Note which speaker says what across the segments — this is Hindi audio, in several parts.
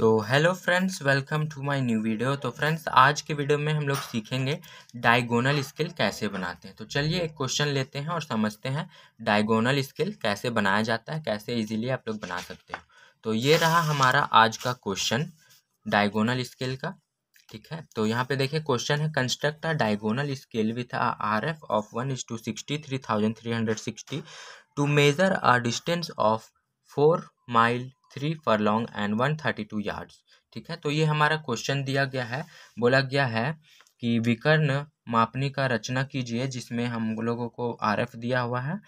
Speaker 1: तो hello friends welcome to my new video तो फ्रेंड्स आज के वीडियो में हम लोग सीखेंगे डायगोनल स्केल कैसे बनाते हैं तो चलिए एक क्वेश्चन लेते हैं और समझते हैं डायगोनल स्केल कैसे बनाया जाता है कैसे इजीली आप लोग बना सकते हो तो ये रहा हमारा आज का क्वेश्चन डायगोनल स्केल का ठीक है तो यहाँ पे देखिए क्वेश्चन है construct a diagonal scale with R F of one is to sixty three thousand three hundred sixty two measure a distance of four mile three long and one thirty two yards ठीक है तो ये हमारा क्वेश्चन दिया गया है बोला गया है कि विकर्ण मापनी का रचना कीजिए जिसमें हम लोगों को आर एफ दिया हुआ है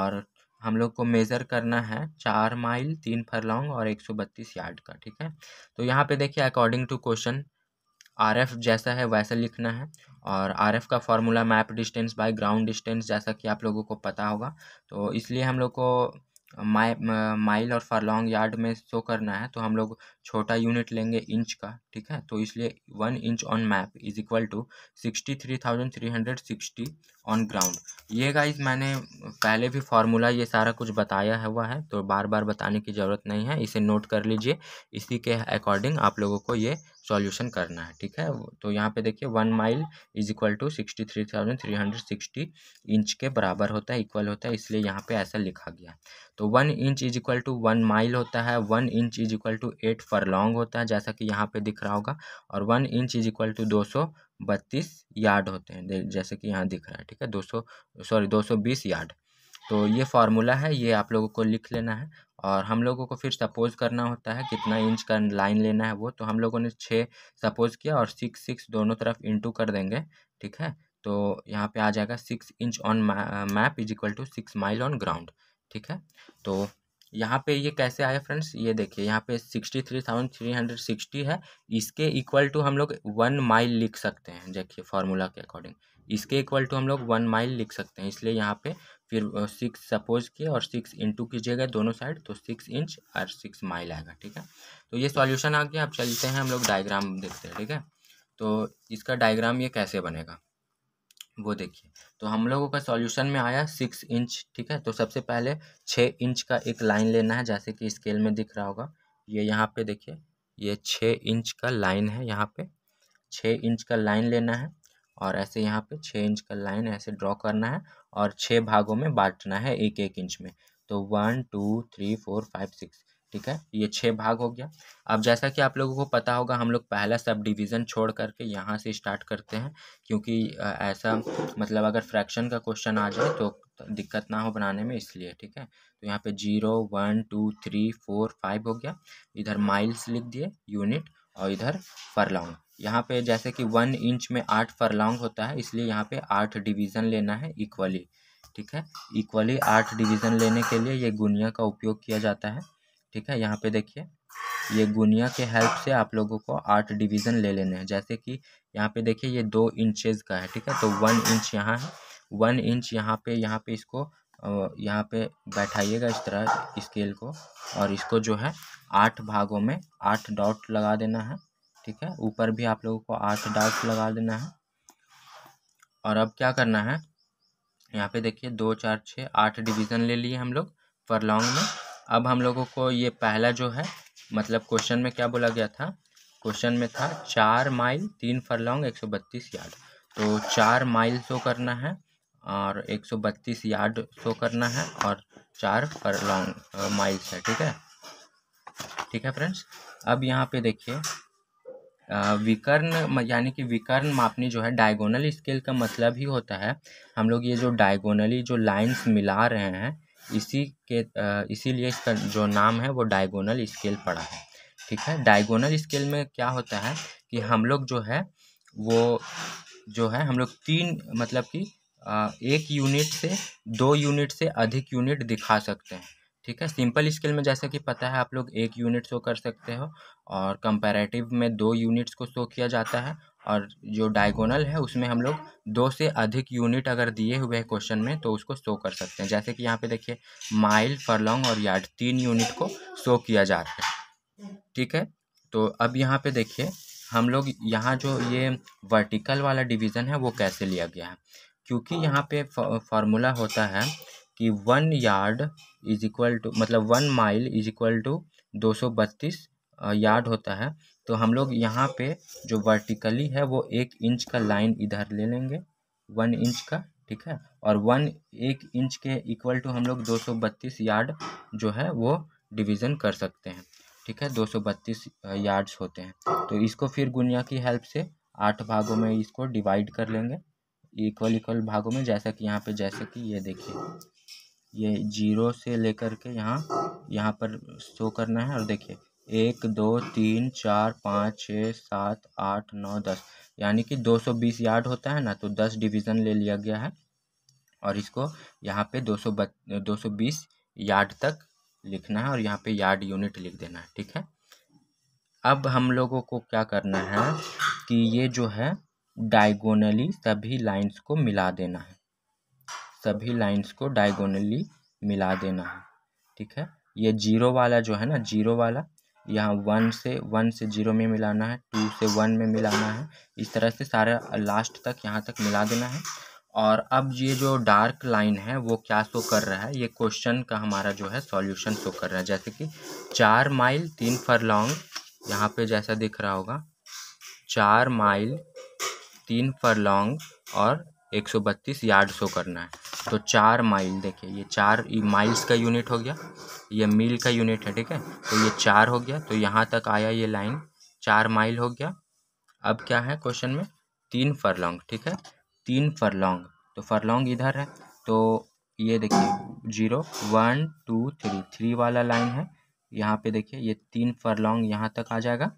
Speaker 1: और हम लोग को मेज़र करना है चार माइल तीन लॉन्ग और एक सौ बत्तीस यार्ड का ठीक है तो यहाँ पे देखिए according to question R F जैसा है वैसा लिखना है और आर एफ का formula map distance by ground distance जैसा कि आप लोगों को पता होगा तो इसलिए हम लोग को माइ माइल और लॉन्ग यार्ड में शो करना है तो हम लोग छोटा यूनिट लेंगे इंच का ठीक है तो इसलिए one inch on map is equal to sixty three thousand three hundred sixty on ground ये गाइस मैंने पहले भी फार्मूला ये सारा कुछ बताया हुआ है तो बार बार बताने की ज़रूरत नहीं है इसे नोट कर लीजिए इसी के अकॉर्डिंग आप लोगों को ये सॉल्यूशन करना है ठीक है तो यहाँ पे देखिए one mile is equal to sixty three thousand three hundred sixty inch के बराबर होता है इक्वल होता है इसलिए यहाँ पे ऐसा लिखा गया तो one inch is equal to one mile होता है one inch is equal to eight long होता है जैसा कि यहाँ पे दिख रहा होगा और one inch is equal to दो सौ बत्तीस यार्ड होते हैं जैसे कि यहाँ दिख रहा है ठीक है दो सौ सॉरी दो सौ बीस यार्ड तो ये फार्मूला है ये आप लोगों को लिख लेना है और हम लोगों को फिर सपोज करना होता है कितना इंच का लाइन लेना है वो तो हम लोगों ने छः सपोज किया और सिक्स सिक्स दोनों तरफ इंटू कर देंगे ठीक है तो यहाँ पे आ जाएगा six inch on map is equal to six mile on ground ठीक है तो यहाँ पे ये कैसे आया फ्रेंड्स ये देखिए यहाँ पे sixty three thousand three hundred sixty है इसके इक्वल टू हम लोग वन माइल लिख सकते हैं देखिए फार्मूला के अकॉर्डिंग इसके इक्वल टू हम लोग वन माइल लिख सकते हैं इसलिए यहाँ पे फिर सिक्स सपोज किए और सिक्स इंटू कीजिएगा दोनों साइड तो सिक्स इंच और सिक्स माइल आएगा ठीक है तो ये सॉल्यूशन आ गया अब चलते हैं हम लोग डायग्राम देखते हैं ठीक है तो इसका डायग्राम ये कैसे बनेगा वो देखिए तो हम लोगों का सॉल्यूशन में आया सिक्स इंच ठीक है तो सबसे पहले छः इंच का एक लाइन लेना है जैसे कि स्केल में दिख रहा होगा ये यहाँ पे देखिए ये छः इंच का लाइन है यहाँ पे छः इंच का लाइन लेना है और ऐसे यहाँ पे छः इंच का लाइन ऐसे ड्रॉ करना है और छः भागों में बांटना है एक एक इंच में तो one two three four five six ठीक है ये छः भाग हो गया अब जैसा कि आप लोगों को पता होगा हम लोग पहला सब डिवीज़न छोड़ करके यहाँ से स्टार्ट करते हैं क्योंकि ऐसा मतलब अगर फ्रैक्शन का क्वेश्चन आ जाए तो दिक्कत ना हो बनाने में इसलिए ठीक है तो यहाँ पे zero one two three four five हो गया इधर माइल्स लिख दिए यूनिट और इधर फरलॉन्ग यहाँ पे जैसे कि वन इंच में आठ फरलॉन्ग होता है इसलिए यहाँ पे आठ डिवीज़न लेना है इक्वली ठीक है इक्वली आठ डिवीज़न लेने के लिए ये गुनिया का उपयोग किया जाता है ठीक है यहाँ पे देखिए ये गुनिया के हेल्प से आप लोगों को आठ डिवीज़न ले लेने हैं जैसे कि यहाँ पे देखिए ये दो इंचेस का है ठीक है तो वन इंच यहाँ है वन इंच यहाँ पे यहाँ पे इसको यहाँ पे बैठाइएगा इस तरह स्केल को और इसको जो है आठ भागों में आठ डॉट लगा देना है ठीक है ऊपर भी आप लोगों को आठ डॉट लगा देना है और अब क्या करना है यहाँ पे देखिए दो चार छः आठ डिवीज़न ले लिए हम लोग फरलॉन्ग में अब हम लोगों को ये पहला जो है मतलब क्वेश्चन में क्या बोला गया था क्वेश्चन में था चार माइल तीन फरलॉन्ग एक सौ बत्तीस यार्ड तो चार माइल शो करना है और एक सौ बत्तीस यार्ड शो करना है और चार फरलॉन्ग माइल्स है ठीक है ठीक है फ्रेंड्स अब यहाँ पे देखिए विकर्ण यानी कि विकर्ण मापनी जो है डायगोनल स्केल का मतलब ही होता है हम लोग ये जो डायगोनली जो लाइंस मिला रहे हैं इसी के इसीलिए इसका जो नाम है वो डायगोनल स्केल पड़ा है ठीक है डायगोनल स्केल में क्या होता है कि हम लोग जो है वो जो है हम लोग तीन मतलब कि एक यूनिट से दो यूनिट से अधिक यूनिट दिखा सकते हैं ठीक है सिंपल स्केल में जैसा कि पता है आप लोग एक यूनिट शो कर सकते हो और कंपैरेटिव में दो यूनिट्स को शो किया जाता है और जो डायगोनल है उसमें हम लोग दो से अधिक यूनिट अगर दिए हुए हैं क्वेश्चन में तो उसको शो कर सकते हैं जैसे कि यहाँ पे देखिए माइल फरलोंग और यार्ड तीन यूनिट को शो किया जा रहा है ठीक है तो अब यहाँ पे देखिए हम लोग यहाँ जो ये वर्टिकल वाला डिवीज़न है वो कैसे लिया गया है क्योंकि यहाँ पे फॉर्मूला होता है कि one yard is equal to मतलब one mile is equal to दो सौ बत्तीस यार्ड होता है तो हम लोग यहाँ पे जो वर्टिकली है वो एक इंच का लाइन इधर ले लेंगे वन इंच का ठीक है और वन एक इंच के इक्वल टू हम लोग दो सौ बत्तीस यार्ड जो है वो डिवीज़न कर सकते हैं ठीक है दो सौ बत्तीस यार्ड्स होते हैं तो इसको फिर गुनिया की हेल्प से आठ भागों में इसको डिवाइड कर लेंगे इक्वल इक्वल भागों में जैसा कि यहाँ पे जैसे कि ये देखिए ये जीरो से लेकर के यहाँ यहाँ पर शो करना है और देखिए एक दो तीन चार पाँच छः सात आठ नौ दस यानी कि दो सौ बीस यार्ड होता है ना तो दस डिवीज़न ले लिया गया है और इसको यहाँ पे दो सौ बत दो सौ बीस यार्ड तक लिखना है और यहाँ पे यार्ड यूनिट लिख देना है ठीक है अब हम लोगों को क्या करना है कि ये जो है डायगोनली सभी लाइंस को मिला देना है सभी लाइंस को डायगोनली मिला देना है ठीक है ये जीरो वाला जो है ना जीरो वाला यहाँ वन से वन से जीरो में मिलाना है टू से वन में मिलाना है इस तरह से सारे लास्ट तक यहाँ तक मिला देना है और अब ये जो डार्क लाइन है वो क्या शो कर रहा है ये क्वेश्चन का हमारा जो है सॉल्यूशन शो कर रहा है जैसे कि चार माइल तीन लॉन्ग यहाँ पे जैसा दिख रहा होगा चार माइल तीन लॉन्ग और एक सौ बत्तीस यार्ड शो करना है तो चार माइल देखिए ये चार माइल्स का यूनिट हो गया ये मील का यूनिट है ठीक है तो ये चार हो गया तो यहाँ तक आया ये लाइन चार माइल हो गया अब क्या है क्वेश्चन में तीन फरलोंग ठीक है तीन फरलोंग तो फरलोंग इधर है तो ये देखिए zero one two three three वाला लाइन है यहाँ पे देखिए ये तीन फरलोंग यहाँ तक आ जाएगा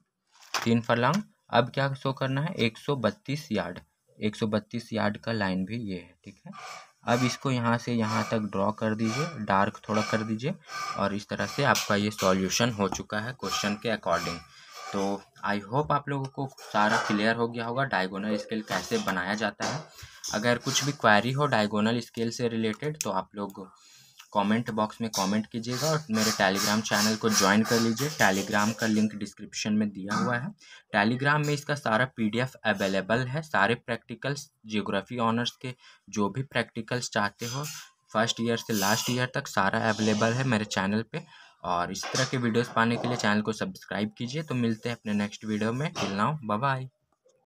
Speaker 1: तीन फरलोंग अब क्या शो करना है एक सौ बत्तीस यार्ड एक सौ बत्तीस यार्ड का लाइन भी ये है ठीक है अब इसको यहाँ से यहाँ तक ड्रॉ कर दीजिए डार्क थोड़ा कर दीजिए और इस तरह से आपका ये सॉल्यूशन हो चुका है क्वेश्चन के अकॉर्डिंग तो आई होप आप लोगों को सारा क्लियर हो गया होगा डायगोनल स्केल कैसे बनाया जाता है अगर कुछ भी क्वारी हो डायगोनल स्केल से रिलेटेड तो आप लोग कमेंट बॉक्स में कमेंट कीजिएगा और मेरे टेलीग्राम चैनल को ज्वाइन कर लीजिए टेलीग्राम का लिंक डिस्क्रिप्शन में दिया हुआ है टेलीग्राम में इसका सारा पीडीएफ अवेलेबल है सारे प्रैक्टिकल्स जियोग्राफी ऑनर्स के जो भी प्रैक्टिकल्स चाहते हो फर्स्ट ईयर से लास्ट ईयर तक सारा अवेलेबल है मेरे चैनल पर और इस तरह के वीडियोज़ पाने के लिए चैनल को सब्सक्राइब कीजिए तो मिलते हैं अपने नेक्स्ट वीडियो में खिलना नाउ बाय